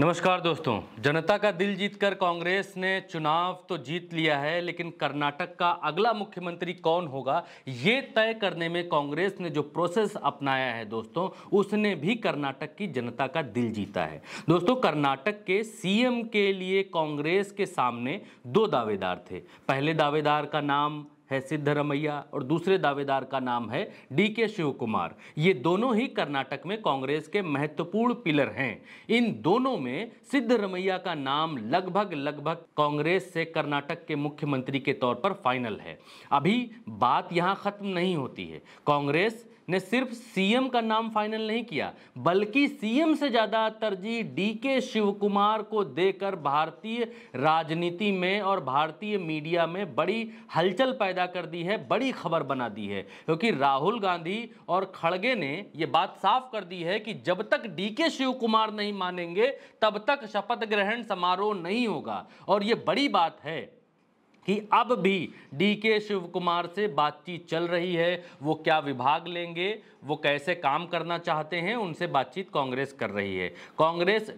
नमस्कार दोस्तों जनता का दिल जीतकर कांग्रेस ने चुनाव तो जीत लिया है लेकिन कर्नाटक का अगला मुख्यमंत्री कौन होगा ये तय करने में कांग्रेस ने जो प्रोसेस अपनाया है दोस्तों उसने भी कर्नाटक की जनता का दिल जीता है दोस्तों कर्नाटक के सीएम के लिए कांग्रेस के सामने दो दावेदार थे पहले दावेदार का नाम है सिद्धरमैया और दूसरे दावेदार का नाम है डी के शिव कुमार ये दोनों ही कर्नाटक में कांग्रेस के महत्वपूर्ण पिलर हैं इन दोनों में सिद्धरमैया का नाम लगभग लगभग कांग्रेस से कर्नाटक के मुख्यमंत्री के तौर पर फाइनल है अभी बात यहाँ खत्म नहीं होती है कांग्रेस ने सिर्फ सीएम का नाम फाइनल नहीं किया बल्कि सीएम से ज़्यादा तरजीह डीके शिवकुमार को देकर भारतीय राजनीति में और भारतीय मीडिया में बड़ी हलचल पैदा कर दी है बड़ी खबर बना दी है क्योंकि राहुल गांधी और खड़गे ने ये बात साफ कर दी है कि जब तक डीके शिव नहीं मानेंगे तब तक शपथ ग्रहण समारोह नहीं होगा और ये बड़ी बात है कि अब भी डी के शिव कुमार से बातचीत चल रही है वो क्या विभाग लेंगे वो कैसे काम करना चाहते हैं उनसे बातचीत कांग्रेस कर रही है कांग्रेस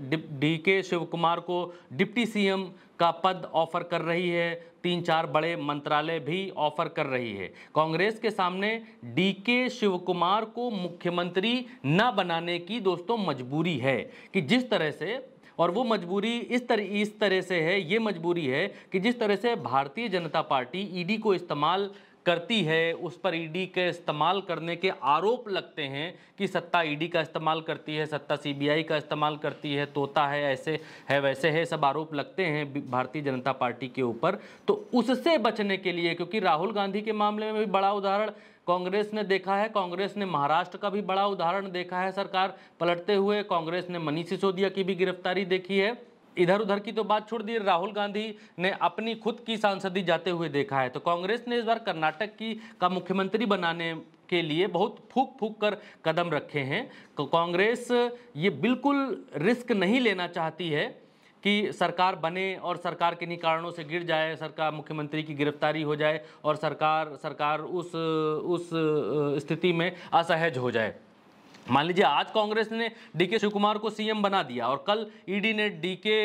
डी के शिव कुमार को डिप्टी सीएम का पद ऑफर कर रही है तीन चार बड़े मंत्रालय भी ऑफर कर रही है कांग्रेस के सामने डी के शिव कुमार को मुख्यमंत्री न बनाने की दोस्तों मजबूरी है कि जिस तरह से और वो मजबूरी इस तरह इस तरह से है ये मजबूरी है कि जिस तरह से भारतीय जनता पार्टी ईडी e को इस्तेमाल करती है उस पर ईडी e के इस्तेमाल करने के आरोप लगते हैं कि सत्ता ईडी e का इस्तेमाल करती है सत्ता सीबीआई का इस्तेमाल करती है तोता है ऐसे है वैसे है सब आरोप लगते हैं भारतीय जनता पार्टी के ऊपर तो उससे बचने के लिए क्योंकि राहुल गांधी के मामले में भी बड़ा उदाहरण कांग्रेस ने देखा है कांग्रेस ने महाराष्ट्र का भी बड़ा उदाहरण देखा है सरकार पलटते हुए कांग्रेस ने मनीष सिसोदिया की भी गिरफ्तारी देखी है इधर उधर की तो बात छोड़ दी राहुल गांधी ने अपनी खुद की सांसदी जाते हुए देखा है तो कांग्रेस ने इस बार कर्नाटक की का मुख्यमंत्री बनाने के लिए बहुत फूक फूक कर कदम रखे हैं तो कांग्रेस ये बिल्कुल रिस्क नहीं लेना चाहती है कि सरकार बने और सरकार किन्हीं कारणों से गिर जाए सरकार मुख्यमंत्री की गिरफ्तारी हो जाए और सरकार सरकार उस उस स्थिति में असहज हो जाए मान लीजिए आज कांग्रेस ने डीके शिव कुमार को सीएम बना दिया और कल ईडी ने डीके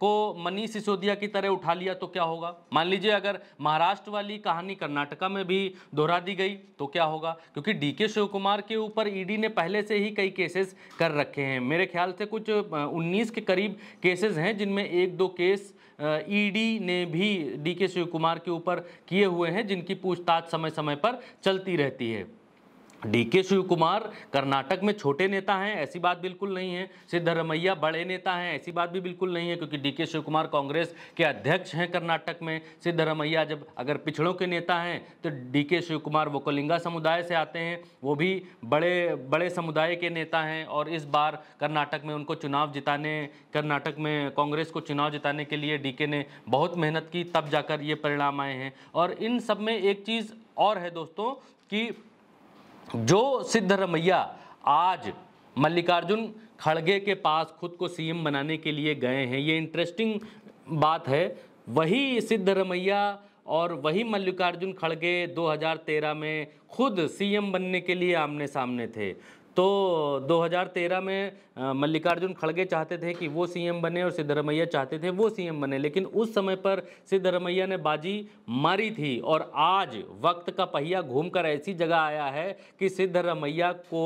को मनीष सिसोदिया की तरह उठा लिया तो क्या होगा मान लीजिए अगर महाराष्ट्र वाली कहानी कर्नाटका में भी दोहरा दी गई तो क्या होगा क्योंकि डीके शिव कुमार के ऊपर ईडी ने पहले से ही कई केसेस कर रखे हैं मेरे ख्याल से कुछ उन्नीस के करीब केसेज हैं जिनमें एक दो केस ईडी ने भी डीके शिव कुमार के ऊपर किए हुए हैं जिनकी पूछताछ समय समय पर चलती रहती है डी के शिव कुमार कर्नाटक में छोटे नेता हैं ऐसी बात बिल्कुल नहीं है सिद्धरमैया बड़े नेता हैं ऐसी बात भी बिल्कुल नहीं है क्योंकि डी के शिव कुमार कांग्रेस के अध्यक्ष हैं कर्नाटक में सिद्धरमैया जब अगर पिछड़ों के नेता हैं तो डी के शिव कुमार वो कोलिंगा समुदाय से आते हैं वो भी बड़े बड़े समुदाय के नेता हैं और इस बार कर्नाटक में उनको चुनाव जिताने कर्नाटक में कांग्रेस को चुनाव जिताने के लिए डी के ने बहुत मेहनत की तब जाकर ये परिणाम आए हैं और इन सब में एक चीज़ और है दोस्तों कि जो सिद्धरमैया आज मल्लिकार्जुन खड़गे के पास खुद को सीएम बनाने के लिए गए हैं ये इंटरेस्टिंग बात है वही सिद्ध रमैया और वही मल्लिकार्जुन खड़गे 2013 में खुद सीएम बनने के लिए आमने सामने थे तो 2013 में मल्लिकार्जुन खड़गे चाहते थे कि वो सीएम बने और सिद्धरमैया चाहते थे वो सीएम बने लेकिन उस समय पर सिद्धरमैया ने बाजी मारी थी और आज वक्त का पहिया घूमकर ऐसी जगह आया है कि सिद्धरमैया को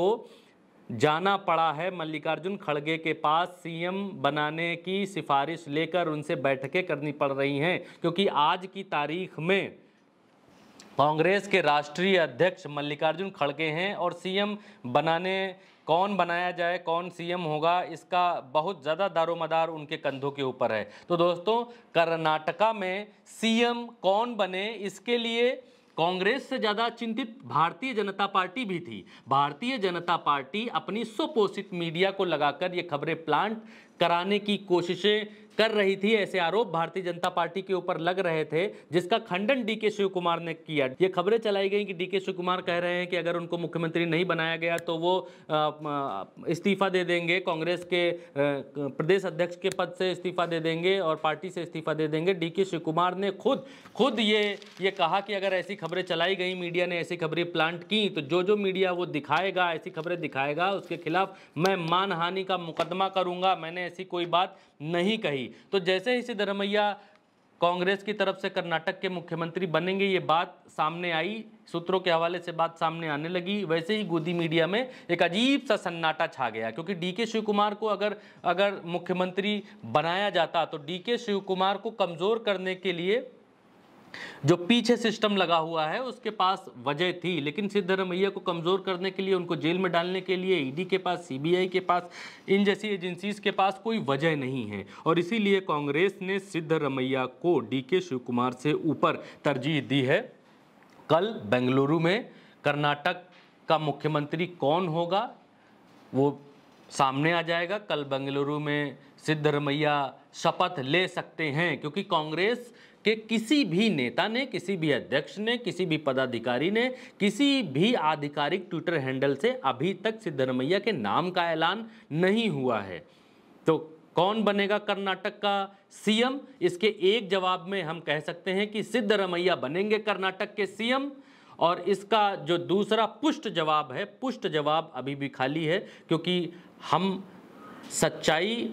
जाना पड़ा है मल्लिकार्जुन खड़गे के पास सीएम बनाने की सिफारिश लेकर उनसे बैठकें करनी पड़ रही हैं क्योंकि आज की तारीख में कांग्रेस के राष्ट्रीय अध्यक्ष मल्लिकार्जुन खड़गे हैं और सीएम बनाने कौन बनाया जाए कौन सीएम होगा इसका बहुत ज़्यादा दारोमदार उनके कंधों के ऊपर है तो दोस्तों कर्नाटका में सीएम कौन बने इसके लिए कांग्रेस से ज़्यादा चिंतित भारतीय जनता पार्टी भी थी भारतीय जनता पार्टी अपनी सुपोषित मीडिया को लगाकर ये खबरें प्लांट कराने की कोशिशें कर रही थी ऐसे आरोप भारतीय जनता पार्टी के ऊपर लग रहे थे जिसका खंडन डीके शिव कुमार ने किया ये खबरें चलाई गई कि डीके शिव कुमार कह रहे हैं कि अगर उनको मुख्यमंत्री नहीं बनाया गया तो वो इस्तीफा दे देंगे कांग्रेस के प्रदेश अध्यक्ष के पद से इस्तीफा दे देंगे और पार्टी से इस्तीफा दे देंगे डी शिव कुमार ने खुद खुद ये ये कहा कि अगर ऐसी खबरें चलाई गई मीडिया ने ऐसी खबरें प्लांट की तो जो जो मीडिया वो दिखाएगा ऐसी खबरें दिखाएगा उसके खिलाफ मैं मानहानि का मुकदमा करूंगा मैंने ऐसी कोई बात नहीं कही तो जैसे ही सिद्धरमैया कांग्रेस की तरफ से कर्नाटक के मुख्यमंत्री बनेंगे ये बात सामने आई सूत्रों के हवाले से बात सामने आने लगी वैसे ही गोदी मीडिया में एक अजीब सा सन्नाटा छा गया क्योंकि डीके शिव कुमार को अगर अगर मुख्यमंत्री बनाया जाता तो डीके शिव कुमार को कमज़ोर करने के लिए जो पीछे सिस्टम लगा हुआ है उसके पास वजह थी लेकिन सिद्धरमैया को कमज़ोर करने के लिए उनको जेल में डालने के लिए ईडी e के पास सीबीआई के पास इन जैसी एजेंसीज के पास कोई वजह नहीं है और इसीलिए कांग्रेस ने सिद्धरमैया को डीके शिव कुमार से ऊपर तरजीह दी है कल बेंगलुरु में कर्नाटक का मुख्यमंत्री कौन होगा वो सामने आ जाएगा कल बेंगलुरु में सिद्धरमैया शपथ ले सकते हैं क्योंकि कांग्रेस कि किसी भी नेता ने किसी भी अध्यक्ष ने किसी भी पदाधिकारी ने किसी भी आधिकारिक ट्विटर हैंडल से अभी तक सिद्धरमैया के नाम का ऐलान नहीं हुआ है तो कौन बनेगा कर्नाटक का सीएम इसके एक जवाब में हम कह सकते हैं कि सिद्धरमैया बनेंगे कर्नाटक के सीएम और इसका जो दूसरा पुष्ट जवाब है पुष्ट जवाब अभी भी खाली है क्योंकि हम सच्चाई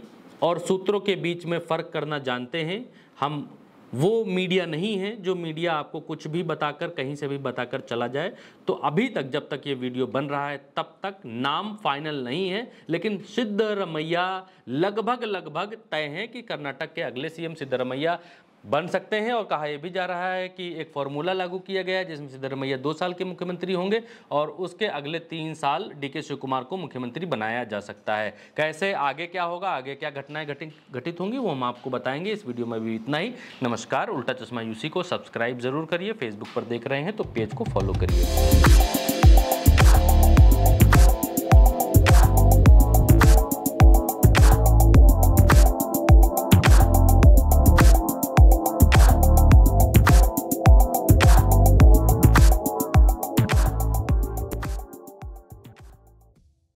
और सूत्रों के बीच में फ़र्क करना जानते हैं हम वो मीडिया नहीं है जो मीडिया आपको कुछ भी बताकर कहीं से भी बताकर चला जाए तो अभी तक जब तक ये वीडियो बन रहा है तब तक नाम फाइनल नहीं है लेकिन सिद्धरमैया लगभग लगभग तय हैं कि कर्नाटक के अगले सीएम सिद्धरमैया बन सकते हैं और कहा यह भी जा रहा है कि एक फॉर्मूला लागू किया गया है जिसमें सिद्धरमैया दो साल के मुख्यमंत्री होंगे और उसके अगले तीन साल डीके शिव कुमार को मुख्यमंत्री बनाया जा सकता है कैसे आगे क्या होगा आगे क्या घटनाएं घटित होंगी वो हम आपको बताएंगे इस वीडियो में भी इतना ही नमस्कार उल्टा चश्मा यूसी को सब्सक्राइब जरूर करिए फेसबुक पर देख रहे हैं तो पेज को फॉलो करिए